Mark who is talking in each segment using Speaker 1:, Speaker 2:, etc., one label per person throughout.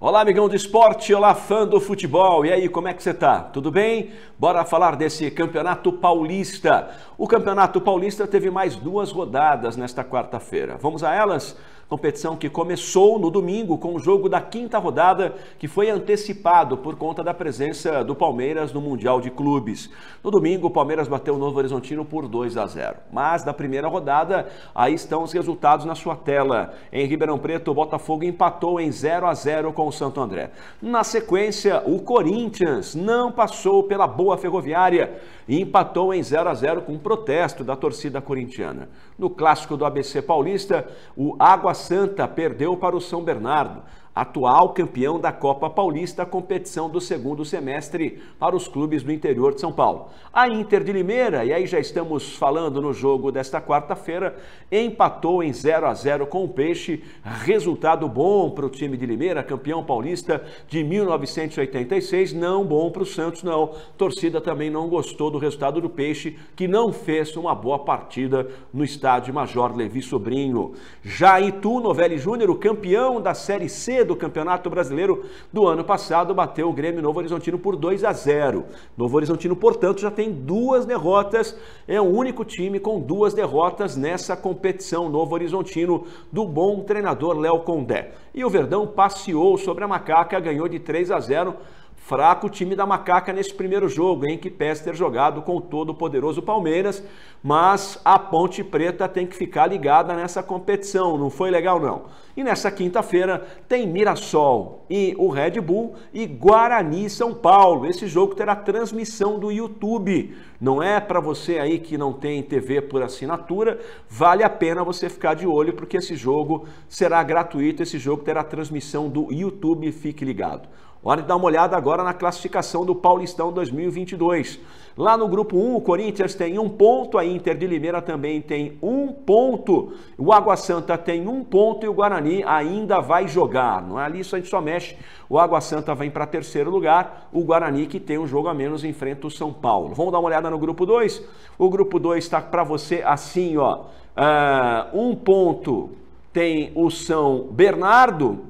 Speaker 1: Olá, amigão do esporte, olá, fã do futebol. E aí, como é que você tá? Tudo bem? Bora falar desse Campeonato Paulista. O Campeonato Paulista teve mais duas rodadas nesta quarta-feira. Vamos a elas? Competição que começou no domingo com o jogo da quinta rodada, que foi antecipado por conta da presença do Palmeiras no Mundial de Clubes. No domingo, o Palmeiras bateu o Novo Horizontino por 2 a 0. Mas na primeira rodada, aí estão os resultados na sua tela. Em Ribeirão Preto, o Botafogo empatou em 0 a 0 com o Santo André. Na sequência, o Corinthians não passou pela boa ferroviária e empatou em 0 a 0 com protesto da torcida corintiana. No clássico do ABC Paulista, o Água Santa perdeu para o São Bernardo atual campeão da Copa Paulista, competição do segundo semestre para os clubes do interior de São Paulo. A Inter de Limeira, e aí já estamos falando no jogo desta quarta-feira, empatou em 0 a 0 com o Peixe, resultado bom para o time de Limeira, campeão paulista de 1986, não bom para o Santos não. Torcida também não gostou do resultado do Peixe, que não fez uma boa partida no estádio Major Levi Sobrinho. Já Itu Novelli Júnior, campeão da Série C do Campeonato Brasileiro do ano passado, bateu o Grêmio Novo Horizontino por 2 a 0. Novo Horizontino, portanto, já tem duas derrotas, é o único time com duas derrotas nessa competição Novo Horizontino do bom treinador Léo Condé. E o Verdão passeou sobre a Macaca, ganhou de 3 a 0 Fraco time da macaca nesse primeiro jogo, em que pese ter jogado com o todo-poderoso Palmeiras, mas a Ponte Preta tem que ficar ligada nessa competição, não foi legal não. E nessa quinta-feira tem Mirassol e o Red Bull e Guarani São Paulo. Esse jogo terá transmissão do YouTube. Não é para você aí que não tem TV por assinatura, vale a pena você ficar de olho porque esse jogo será gratuito, esse jogo terá transmissão do YouTube, fique ligado. Hora de dar uma olhada agora na classificação do Paulistão 2022. Lá no grupo 1, o Corinthians tem um ponto, a Inter de Limeira também tem um ponto, o Água Santa tem um ponto e o Guarani ainda vai jogar. Não é ali, isso a gente só mexe. O Água Santa vem para terceiro lugar, o Guarani, que tem um jogo a menos, enfrenta o São Paulo. Vamos dar uma olhada no grupo 2? O grupo 2 está para você assim, ó. Uh, um ponto tem o São Bernardo.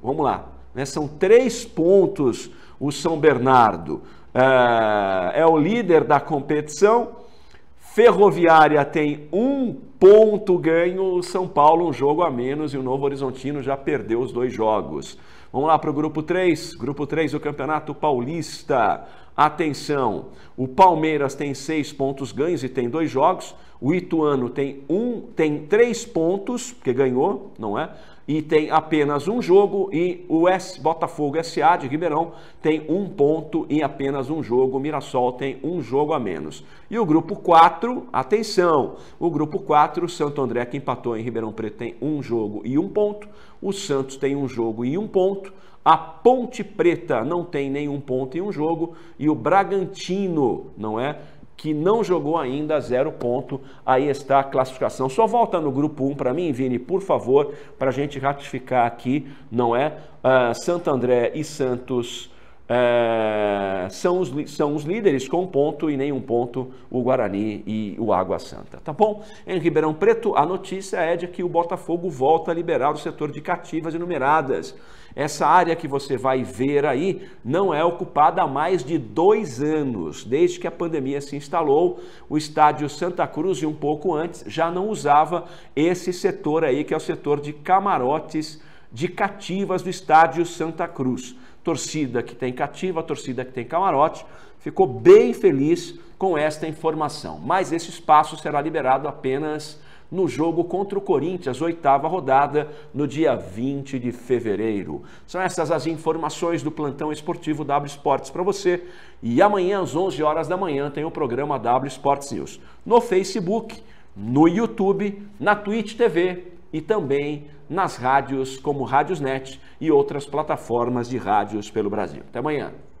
Speaker 1: Vamos lá, né? São três pontos o São Bernardo. É, é o líder da competição. Ferroviária tem um ponto ganho o São Paulo, um jogo a menos e o Novo Horizontino já perdeu os dois jogos. Vamos lá para o grupo 3. Grupo 3 do Campeonato Paulista. Atenção, o Palmeiras tem seis pontos ganhos e tem dois jogos. O Ituano tem um, tem três pontos, porque ganhou, não é? E tem apenas um jogo. E o S, Botafogo SA de Ribeirão tem um ponto e apenas um jogo. O Mirassol tem um jogo a menos. E o grupo 4, atenção, o grupo 4 4. O Santo André, que empatou em Ribeirão Preto, tem um jogo e um ponto. O Santos tem um jogo e um ponto. A Ponte Preta não tem nenhum ponto e um jogo. E o Bragantino, não é? que não jogou ainda, zero ponto. Aí está a classificação. Só volta no grupo 1 para mim, Vini, por favor, para a gente ratificar aqui, não é? Uh, Santo André e Santos é, são, os, são os líderes com um ponto e nenhum ponto o Guarani e o Água Santa, tá bom? Em Ribeirão Preto, a notícia é de que o Botafogo volta a liberar o setor de cativas enumeradas. Essa área que você vai ver aí não é ocupada há mais de dois anos, desde que a pandemia se instalou. O estádio Santa Cruz, e um pouco antes, já não usava esse setor aí, que é o setor de camarotes de cativas do estádio Santa Cruz torcida que tem cativa, torcida que tem camarote, ficou bem feliz com esta informação. Mas esse espaço será liberado apenas no jogo contra o Corinthians, oitava rodada, no dia 20 de fevereiro. São essas as informações do plantão esportivo W Esportes para você. E amanhã, às 11 horas da manhã, tem o programa W Esportes News no Facebook, no YouTube, na Twitch TV e também nas rádios como Rádios Net e outras plataformas de rádios pelo Brasil. Até amanhã.